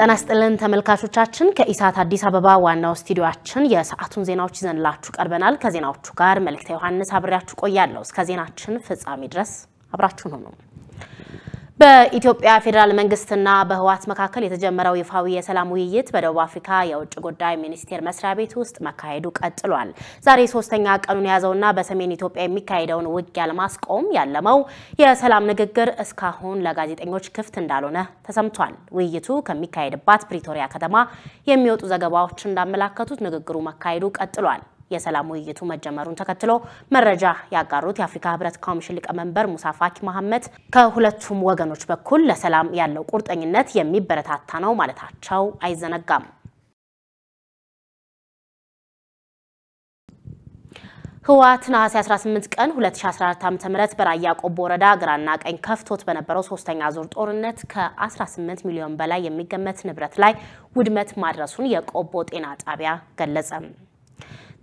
ጤና ይስጥልን ተመልካቾቻችን፣ ከኢሳት አዲስ አበባ ዋናው ስቱዲዮአችን የሰዓቱን ዜናዎች ይዘንላችሁ ቀርበናል። ከዜናዎቹ ጋር መልእክተ ዮሐንስ አብሬያችሁ ቆያለሁ። እስከ ዜናችን ፍጻሜ ድረስ አብራችሁን ሆኑ። በኢትዮጵያ ፌዴራል መንግስትና በህወሓት መካከል የተጀመረው ይፋዊ የሰላም ውይይት በደቡብ አፍሪካ የውጭ ጉዳይ ሚኒስቴር መስሪያ ቤት ውስጥ መካሄዱ ቀጥሏል። ዛሬ ሶስተኛ ቀኑን የያዘውና በሰሜን ኢትዮጵያ የሚካሄደውን ውጊያ ለማስቆም ያለመው የሰላም ንግግር እስካሁን ለጋዜጠኞች ክፍት እንዳልሆነ ተሰምቷል። ውይይቱ ከሚካሄድባት ፕሪቶሪያ ከተማ የሚወጡ ዘገባዎች እንዳመላከቱት ንግግሩ መካሄዱ ቀጥሏል። የሰላም ውይይቱ መጀመሩን ተከትሎ መረጃ ያጋሩት የአፍሪካ ህብረት ኮሚሽን ሊቀመንበር ሙሳ ፋኪ መሐመድ ከሁለቱም ወገኖች በኩል ለሰላም ያለው ቁርጠኝነት የሚበረታታ ነው ማለታቸው አይዘነጋም። ህወሓት ነሐሴ 18 ቀን 2014 ዓ.ም በራያ ቆቦ ወረዳ ግራና ቀኝ ከፍቶት በነበረው ሶስተኛ ዙር ጦርነት ከ18 ሚሊዮን በላይ የሚገመት ንብረት ላይ ውድመት ማድረሱን የቆቦ ጤና ጣቢያ ገለጸ።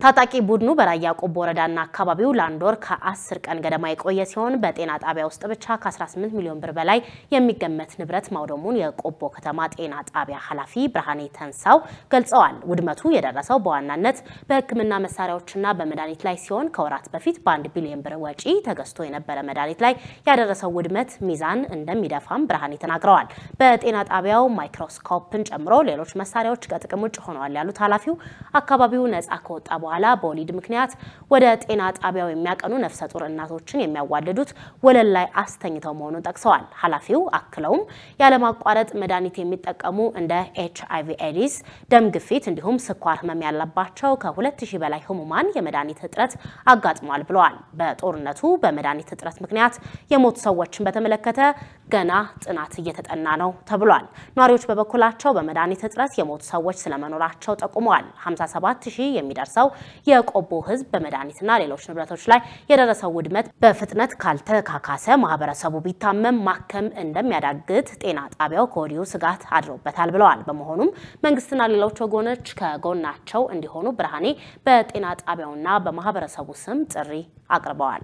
ታጣቂ ቡድኑ በራያ ቆቦ ወረዳና አካባቢው ለአንድ ወር ከ10 ቀን ገደማ የቆየ ሲሆን በጤና ጣቢያ ውስጥ ብቻ ከ18 ሚሊዮን ብር በላይ የሚገመት ንብረት ማውደሙን የቆቦ ከተማ ጤና ጣቢያ ኃላፊ ብርሃኔ ተንሳው ገልጸዋል። ውድመቱ የደረሰው በዋናነት በሕክምና መሳሪያዎችና በመድኃኒት ላይ ሲሆን ከወራት በፊት በአንድ ቢሊዮን ብር ወጪ ተገዝቶ የነበረ መድኃኒት ላይ ያደረሰው ውድመት ሚዛን እንደሚደፋም ብርሃኔ ተናግረዋል። በጤና ጣቢያው ማይክሮስኮፕን ጨምሮ ሌሎች መሳሪያዎች ከጥቅም ውጭ ሆነዋል ያሉት ኃላፊው አካባቢው ነጻ ከወጣ በኋላ በወሊድ ምክንያት ወደ ጤና ጣቢያው የሚያቀኑ ነፍሰ ጡር እናቶችን የሚያዋልዱት ወለል ላይ አስተኝተው መሆኑን ጠቅሰዋል። ኃላፊው አክለውም ያለማቋረጥ መድኃኒት የሚጠቀሙ እንደ ኤች አይቪ ኤዲስ፣ ደም ግፊት እንዲሁም ስኳር ህመም ያለባቸው ከ2000 በላይ ህሙማን የመድኃኒት እጥረት አጋጥሟል ብለዋል። በጦርነቱ በመድኃኒት እጥረት ምክንያት የሞቱ ሰዎችን በተመለከተ ገና ጥናት እየተጠና ነው ተብሏል። ነዋሪዎች በበኩላቸው በመድኃኒት እጥረት የሞቱ ሰዎች ስለመኖራቸው ጠቁመዋል። 57 ሺህ የሚደርሰው የቆቦ ህዝብ በመድኃኒትና ሌሎች ንብረቶች ላይ የደረሰው ውድመት በፍጥነት ካልተካካሰ ማህበረሰቡ ቢታመም ማከም እንደሚያዳግት ጤና ጣቢያው ከወዲሁ ስጋት አድሮበታል ብለዋል። በመሆኑም መንግስትና ሌሎች ወገኖች ከጎናቸው እንዲሆኑ ብርሃኔ በጤና ጣቢያውና በማህበረሰቡ ስም ጥሪ አቅርበዋል።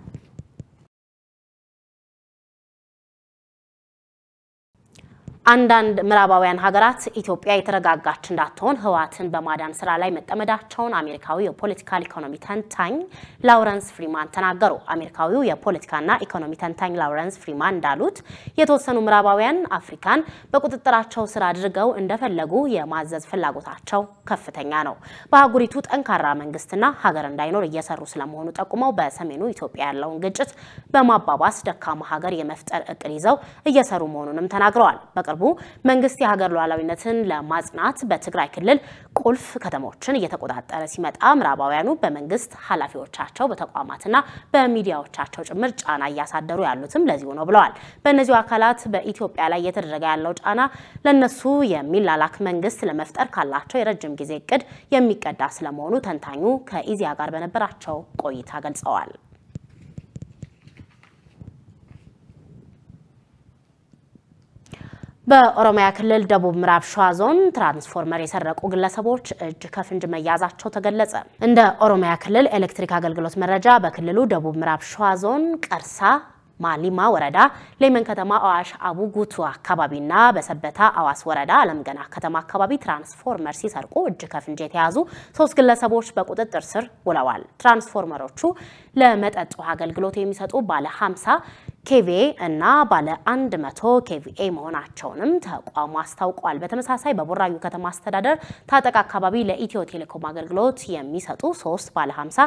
አንዳንድ ምዕራባውያን ሀገራት ኢትዮጵያ የተረጋጋች እንዳትሆን ህወሓትን በማዳን ስራ ላይ መጠመዳቸውን አሜሪካዊ የፖለቲካል ኢኮኖሚ ተንታኝ ላውረንስ ፍሪማን ተናገሩ። አሜሪካዊው የፖለቲካና ኢኮኖሚ ተንታኝ ላውረንስ ፍሪማን እንዳሉት የተወሰኑ ምዕራባውያን አፍሪካን በቁጥጥራቸው ስር አድርገው እንደፈለጉ የማዘዝ ፍላጎታቸው ከፍተኛ ነው። በአህጉሪቱ ጠንካራ መንግስትና ሀገር እንዳይኖር እየሰሩ ስለመሆኑ ጠቁመው በሰሜኑ ኢትዮጵያ ያለውን ግጭት በማባባስ ደካማ ሀገር የመፍጠር እቅድ ይዘው እየሰሩ መሆኑንም ተናግረዋል። በቅርቡ መንግስት የሀገር ሉዓላዊነትን ለማጽናት በትግራይ ክልል ቁልፍ ከተሞችን እየተቆጣጠረ ሲመጣ ምዕራባውያኑ በመንግስት ኃላፊዎቻቸው በተቋማትና በሚዲያዎቻቸው ጭምር ጫና እያሳደሩ ያሉትም ለዚሁ ነው ብለዋል። በእነዚሁ አካላት በኢትዮጵያ ላይ እየተደረገ ያለው ጫና ለነሱ የሚላላክ መንግስት ለመፍጠር ካላቸው የረጅም ጊዜ እቅድ የሚቀዳ ስለመሆኑ ተንታኙ ከኢዚያ ጋር በነበራቸው ቆይታ ገልጸዋል። በኦሮሚያ ክልል ደቡብ ምዕራብ ሸዋ ዞን ትራንስፎርመር የሰረቁ ግለሰቦች እጅ ከፍንጅ መያዛቸው ተገለጸ። እንደ ኦሮሚያ ክልል ኤሌክትሪክ አገልግሎት መረጃ በክልሉ ደቡብ ምዕራብ ሸዋ ዞን ቀርሳ ማሊማ ወረዳ፣ ሌመን ከተማ፣ አዋሽ አቡ ጉቱ አካባቢና በሰበታ አዋስ ወረዳ አለምገና ከተማ አካባቢ ትራንስፎርመር ሲሰርቁ እጅ ከፍንጅ የተያዙ ሶስት ግለሰቦች በቁጥጥር ስር ውለዋል። ትራንስፎርመሮቹ ለመጠጥ ውሃ አገልግሎት የሚሰጡ ባለ 50 ኬቪኤ እና ባለ 100 ኬቪኤ መሆናቸውንም ተቋሙ አስታውቋል። በተመሳሳይ በቡራዩ ከተማ አስተዳደር ታጠቅ አካባቢ ለኢትዮ ቴሌኮም አገልግሎት የሚሰጡ ሶስት ባለ 50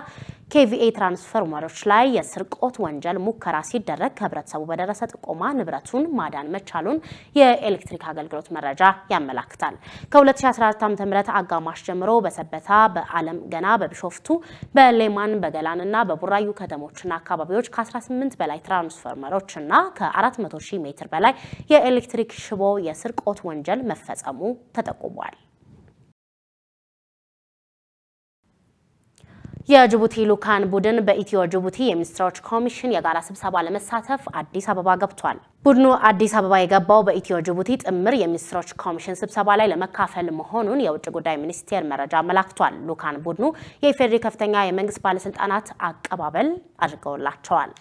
ኬቪኤ ትራንስፎርመሮች ላይ የስርቆት ወንጀል ሙከራ ሲደረግ ከህብረተሰቡ በደረሰ ጥቆማ ንብረቱን ማዳን መቻሉን የኤሌክትሪክ አገልግሎት መረጃ ያመላክታል። ከ2014 ዓ.ም አጋማሽ ጀምሮ በሰበታ፣ በአለም ገና፣ በቢሾፍቱ፣ በሌማን፣ በገላን እና በቡራዩ ከተሞችና አካባቢዎች ከ18 በላይ ትራንስፎርመሮች እና ከ400 ሺህ ሜትር በላይ የኤሌክትሪክ ሽቦ የስርቆት ወንጀል መፈጸሙ ተጠቁሟል። የጅቡቲ ሉካን ቡድን በኢትዮ ጅቡቲ የሚኒስትሮች ኮሚሽን የጋራ ስብሰባ ለመሳተፍ አዲስ አበባ ገብቷል። ቡድኑ አዲስ አበባ የገባው በኢትዮ ጅቡቲ ጥምር የሚኒስትሮች ኮሚሽን ስብሰባ ላይ ለመካፈል መሆኑን የውጭ ጉዳይ ሚኒስቴር መረጃ አመላክቷል። ልዑካን ቡድኑ የኢፌዴሪ ከፍተኛ የመንግስት ባለስልጣናት አቀባበል አድርገውላቸዋል።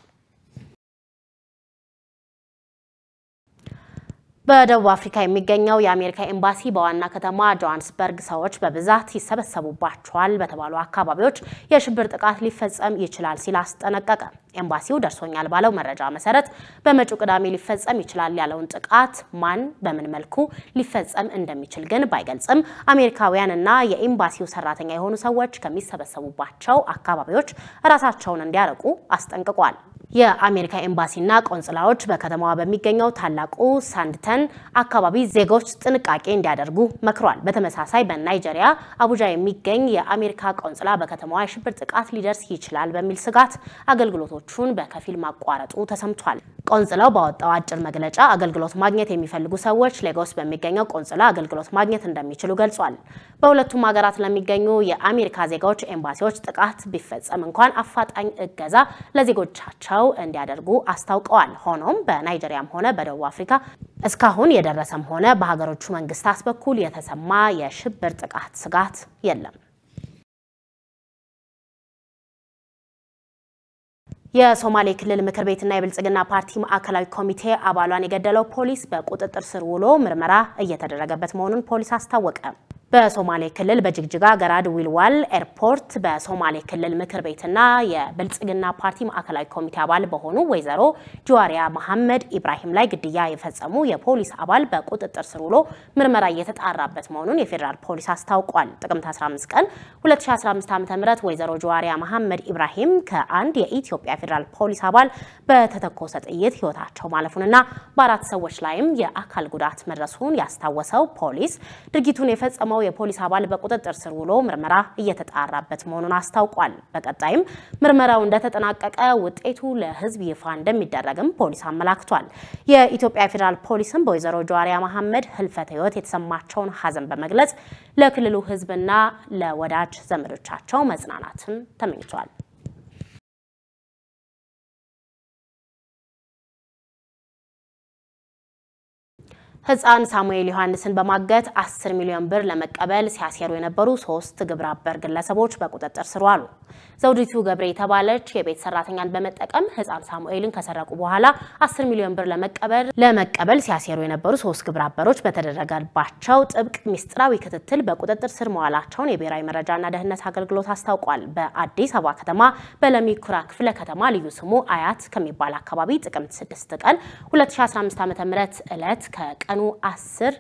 በደቡብ አፍሪካ የሚገኘው የአሜሪካ ኤምባሲ በዋና ከተማ ጆሃንስበርግ ሰዎች በብዛት ይሰበሰቡባቸዋል በተባሉ አካባቢዎች የሽብር ጥቃት ሊፈጸም ይችላል ሲል አስጠነቀቀ። ኤምባሲው ደርሶኛል ባለው መረጃ መሰረት በመጪው ቅዳሜ ሊፈጸም ይችላል ያለውን ጥቃት ማን በምን መልኩ ሊፈጸም እንደሚችል ግን ባይገልጽም አሜሪካውያንና የኤምባሲው ሰራተኛ የሆኑ ሰዎች ከሚሰበሰቡባቸው አካባቢዎች ራሳቸውን እንዲያርቁ አስጠንቅቋል። የአሜሪካ ኤምባሲና ቆንጽላዎች በከተማዋ በሚገኘው ታላቁ ሳንድተን አካባቢ ዜጎች ጥንቃቄ እንዲያደርጉ መክሯል። በተመሳሳይ በናይጀሪያ አቡጃ የሚገኝ የአሜሪካ ቆንጽላ በከተማዋ የሽብር ጥቃት ሊደርስ ይችላል በሚል ስጋት አገልግሎቶቹን በከፊል ማቋረጡ ተሰምቷል። ቆንጽላው ባወጣው አጭር መግለጫ አገልግሎት ማግኘት የሚፈልጉ ሰዎች ሌጎስ በሚገኘው ቆንጽላ አገልግሎት ማግኘት እንደሚችሉ ገልጿል። በሁለቱም ሀገራት ለሚገኙ የአሜሪካ ዜጋዎች ኤምባሲዎች ጥቃት ቢፈጸም እንኳን አፋጣኝ እገዛ ለዜጎቻቸው ተሳትፈው እንዲያደርጉ አስታውቀዋል። ሆኖም በናይጄሪያም ሆነ በደቡብ አፍሪካ እስካሁን የደረሰም ሆነ በሀገሮቹ መንግስታት በኩል የተሰማ የሽብር ጥቃት ስጋት የለም። የሶማሌ ክልል ምክር ቤትና የብልጽግና ፓርቲ ማዕከላዊ ኮሚቴ አባሏን የገደለው ፖሊስ በቁጥጥር ስር ውሎ ምርመራ እየተደረገበት መሆኑን ፖሊስ አስታወቀ። በሶማሌ ክልል በጅግጅጋ ገራድ ዊልዋል ኤርፖርት በሶማሌ ክልል ምክር ቤትና የብልጽግና ፓርቲ ማዕከላዊ ኮሚቴ አባል በሆኑ ወይዘሮ ጁዋሪያ መሐመድ ኢብራሂም ላይ ግድያ የፈጸሙ የፖሊስ አባል በቁጥጥር ስር ውሎ ምርመራ እየተጣራበት መሆኑን የፌዴራል ፖሊስ አስታውቋል። ጥቅምት 15 ቀን 2015 ዓ.ም ወይዘሮ ጁዋሪያ መሐመድ ኢብራሂም ከአንድ የኢትዮጵያ ፌዴራል ፖሊስ አባል በተተኮሰ ጥይት ህይወታቸው ማለፉንና በአራት ሰዎች ላይም የአካል ጉዳት መድረሱን ያስታወሰው ፖሊስ ድርጊቱን የፈጸመው የፖሊስ አባል በቁጥጥር ስር ውሎ ምርመራ እየተጣራበት መሆኑን አስታውቋል። በቀጣይም ምርመራው እንደተጠናቀቀ ውጤቱ ለህዝብ ይፋ እንደሚደረግም ፖሊስ አመላክቷል። የኢትዮጵያ ፌዴራል ፖሊስም በወይዘሮ ጀዋሪያ መሐመድ ህልፈተ ህይወት የተሰማቸውን ሀዘን በመግለጽ ለክልሉ ህዝብና ለወዳጅ ዘመዶቻቸው መጽናናትን ተመኝቷል። ህፃን ሳሙኤል ዮሐንስን በማገት 10 ሚሊዮን ብር ለመቀበል ሲያሴሩ የነበሩ ሶስት ግብረ አበር ግለሰቦች በቁጥጥር ስር ዋሉ። ዘውዲቱ ገብሬ የተባለች የቤት ሰራተኛን በመጠቀም ህፃን ሳሙኤልን ከሰረቁ በኋላ 10 ሚሊዮን ብር ለመቀበል ለመቀበል ሲያሴሩ የነበሩ ሶስት ግብረ አበሮች በተደረገባቸው ጥብቅ ሚስጥራዊ ክትትል በቁጥጥር ስር መዋላቸውን የብሔራዊ መረጃና ደህንነት አገልግሎት አስታውቋል። በአዲስ አበባ ከተማ በለሚኩራ ክፍለ ከተማ ልዩ ስሙ አያት ከሚባል አካባቢ ጥቅምት 6 ቀን 2015 ዓ.ም ዕለት ከቀ أنو أسر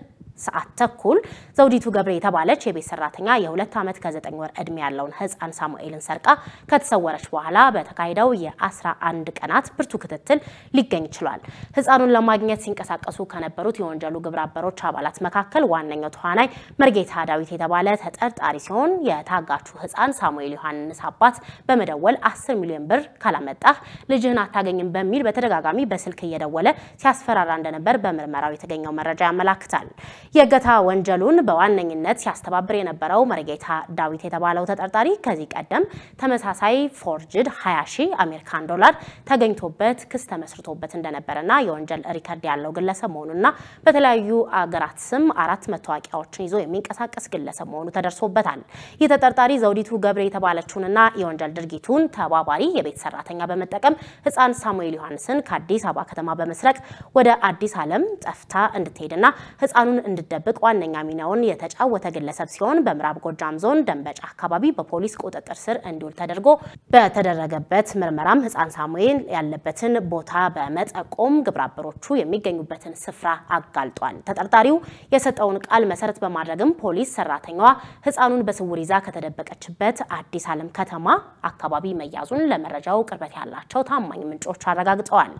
ሰዓት ተኩል ዘውዲቱ ገብሬ የተባለች የቤት ሰራተኛ የሁለት ዓመት ከዘጠኝ ወር ዕድሜ ያለውን ህፃን ሳሙኤልን ሰርቃ ከተሰወረች በኋላ በተካሄደው የ11 ቀናት ብርቱ ክትትል ሊገኝ ችሏል። ህፃኑን ለማግኘት ሲንቀሳቀሱ ከነበሩት የወንጀሉ ግብረ አበሮች አባላት መካከል ዋነኛው ተዋናይ መርጌታ ዳዊት የተባለ ተጠርጣሪ ሲሆን የታጋቹ ህፃን ሳሙኤል ዮሐንስ አባት በመደወል 10 ሚሊዮን ብር ካላመጣህ ልጅህን አታገኝም በሚል በተደጋጋሚ በስልክ እየደወለ ሲያስፈራራ እንደነበር በምርመራው የተገኘው መረጃ ያመላክታል። የእገታ ወንጀሉን በዋነኝነት ሲያስተባብር የነበረው መርጌታ ዳዊት የተባለው ተጠርጣሪ ከዚህ ቀደም ተመሳሳይ ፎርጅድ 20 ሺህ አሜሪካን ዶላር ተገኝቶበት ክስ ተመስርቶበት እንደነበረና የወንጀል ሪከርድ ያለው ግለሰብ መሆኑና በተለያዩ አገራት ስም አራት መታወቂያዎችን ይዞ የሚንቀሳቀስ ግለሰብ መሆኑ ተደርሶበታል። ይህ ተጠርጣሪ ዘውዲቱ ገብሬ የተባለችውንና የወንጀል ድርጊቱን ተባባሪ የቤት ሰራተኛ በመጠቀም ህፃን ሳሙኤል ዮሐንስን ከአዲስ አበባ ከተማ በመስረቅ ወደ አዲስ ዓለም ጠፍታ እንድትሄድና ህፃኑን እንድ እንዲደብቅ ዋነኛ ሚናውን የተጫወተ ግለሰብ ሲሆን በምዕራብ ጎጃም ዞን ደንበጫ አካባቢ በፖሊስ ቁጥጥር ስር እንዲውል ተደርጎ በተደረገበት ምርመራም ህፃን ሳሙኤል ያለበትን ቦታ በመጠቆም ግብረአበሮቹ የሚገኙበትን ስፍራ አጋልጧል። ተጠርጣሪው የሰጠውን ቃል መሰረት በማድረግም ፖሊስ ሰራተኛዋ ህፃኑን በስውር ይዛ ከተደበቀችበት አዲስ ዓለም ከተማ አካባቢ መያዙን ለመረጃው ቅርበት ያላቸው ታማኝ ምንጮች አረጋግጠዋል።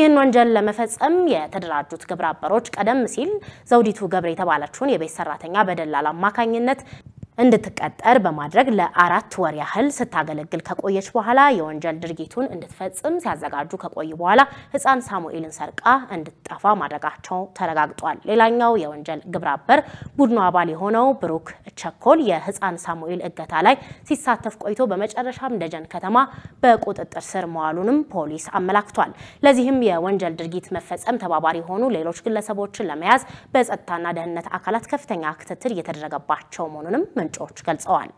ይህን ወንጀል ለመፈጸም የተደራጁት ግብራበሮች ቀደም ሲል ዘውዲቱ ገብረ የተባለችውን የቤት ሰራተኛ በደላል አማካኝነት እንድትቀጠር በማድረግ ለአራት ወር ያህል ስታገለግል ከቆየች በኋላ የወንጀል ድርጊቱን እንድትፈጽም ሲያዘጋጁ ከቆዩ በኋላ ህፃን ሳሙኤልን ሰርቃ እንድትጠፋ ማድረጋቸው ተረጋግጧል። ሌላኛው የወንጀል ግብረአበር ቡድኑ አባል የሆነው ብሩክ ቸኮል የህፃን ሳሙኤል እገታ ላይ ሲሳተፍ ቆይቶ በመጨረሻም ደጀን ከተማ በቁጥጥር ስር መዋሉንም ፖሊስ አመላክቷል። ለዚህም የወንጀል ድርጊት መፈጸም ተባባሪ የሆኑ ሌሎች ግለሰቦችን ለመያዝ በጸጥታና ደህንነት አካላት ከፍተኛ ክትትል እየተደረገባቸው መሆኑንም ምንጮች ገልጸዋል።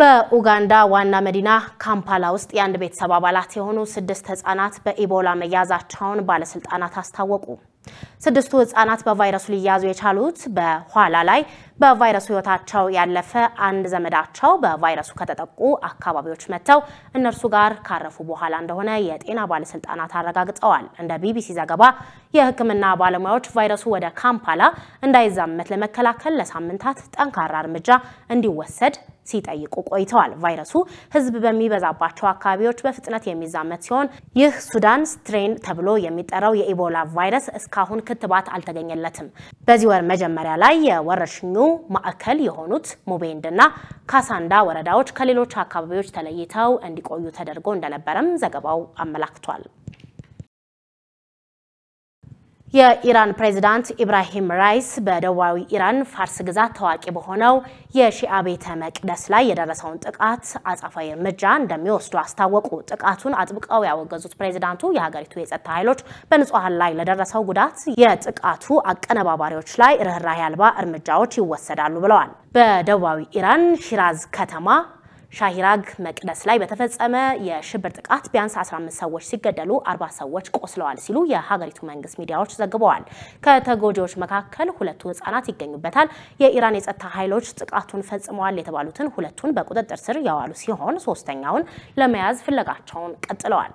በኡጋንዳ ዋና መዲና ካምፓላ ውስጥ የአንድ ቤተሰብ አባላት የሆኑ ስድስት ህጻናት በኢቦላ መያዛቸውን ባለስልጣናት አስታወቁ። ስድስቱ ህጻናት በቫይረሱ ሊያዙ የቻሉት በኋላ ላይ በቫይረሱ ህይወታቸው ያለፈ አንድ ዘመዳቸው በቫይረሱ ከተጠቁ አካባቢዎች መጥተው እነርሱ ጋር ካረፉ በኋላ እንደሆነ የጤና ባለስልጣናት አረጋግጠዋል። እንደ ቢቢሲ ዘገባ የህክምና ባለሙያዎች ቫይረሱ ወደ ካምፓላ እንዳይዛመት ለመከላከል ለሳምንታት ጠንካራ እርምጃ እንዲወሰድ ሲጠይቁ ቆይተዋል። ቫይረሱ ህዝብ በሚበዛባቸው አካባቢዎች በፍጥነት የሚዛመት ሲሆን ይህ ሱዳን ስትሬን ተብሎ የሚጠራው የኢቦላ ቫይረስ እስካሁን ክትባት አልተገኘለትም። በዚህ ወር መጀመሪያ ላይ የወረርሽኙ ማዕከል የሆኑት ሙቤንድና ካሳንዳ ወረዳዎች ከሌሎች አካባቢዎች ተለይተው እንዲቆዩ ተደርጎ እንደነበረም ዘገባው አመላክቷል። የኢራን ፕሬዝዳንት ኢብራሂም ራይስ በደቡባዊ ኢራን ፋርስ ግዛት ታዋቂ በሆነው የሺአ ቤተ መቅደስ ላይ የደረሰውን ጥቃት አጸፋዊ እርምጃ እንደሚወስዱ አስታወቁ። ጥቃቱን አጥብቀው ያወገዙት ፕሬዝዳንቱ የሀገሪቱ የጸጥታ ኃይሎች በንጹሐን ላይ ለደረሰው ጉዳት የጥቃቱ አቀነባባሪዎች ላይ ርኅራኄ አልባ እርምጃዎች ይወሰዳሉ ብለዋል። በደቡባዊ ኢራን ሺራዝ ከተማ ሻሂራግ መቅደስ ላይ በተፈጸመ የሽብር ጥቃት ቢያንስ 15 ሰዎች ሲገደሉ 40 ሰዎች ቆስለዋል ሲሉ የሀገሪቱ መንግስት ሚዲያዎች ዘግበዋል። ከተጎጂዎች መካከል ሁለቱ ህጻናት ይገኙበታል። የኢራን የጸጥታ ኃይሎች ጥቃቱን ፈጽመዋል የተባሉትን ሁለቱን በቁጥጥር ስር ያዋሉ ሲሆን ሶስተኛውን ለመያዝ ፍለጋቸውን ቀጥለዋል።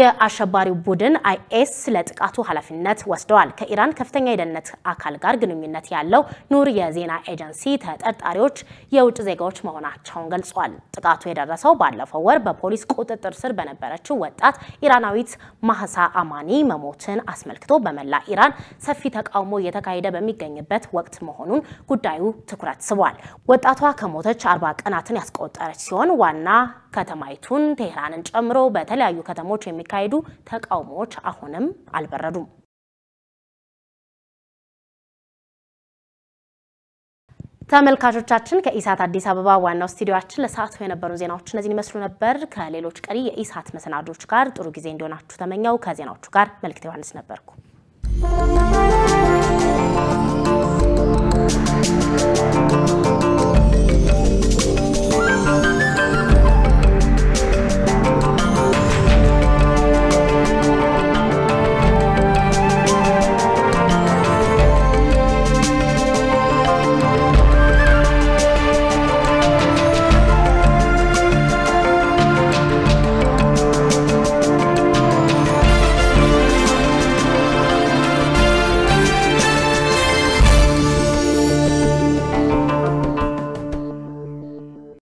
የአሸባሪው ቡድን አይኤስ ለጥቃቱ ኃላፊነት ወስደዋል። ከኢራን ከፍተኛ የደህንነት አካል ጋር ግንኙነት ያለው ኑር የዜና ኤጀንሲ ተጠርጣሪዎች የውጭ ዜጋዎች መሆናቸውን ገልጿል። ጥቃቱ የደረሰው ባለፈው ወር በፖሊስ ቁጥጥር ስር በነበረችው ወጣት ኢራናዊት ማህሳ አማኒ መሞትን አስመልክቶ በመላ ኢራን ሰፊ ተቃውሞ እየተካሄደ በሚገኝበት ወቅት መሆኑን ጉዳዩ ትኩረት ስቧል። ወጣቷ ከሞተች አርባ ቀናትን ያስቆጠረች ሲሆን ዋና ከተማይቱን ቴህራንን ጨምሮ በተለያዩ ከተሞች የሚካሄዱ ተቃውሞዎች አሁንም አልበረዱም። ተመልካቾቻችን ከኢሳት አዲስ አበባ ዋናው ስቱዲዮችን ለሰዓቱ የነበሩ ዜናዎች እነዚህን ይመስሉ ነበር። ከሌሎች ቀሪ የኢሳት መሰናዶች ጋር ጥሩ ጊዜ እንዲሆናችሁ ተመኘው። ከዜናዎቹ ጋር መልክት ዮሐንስ ነበርኩ።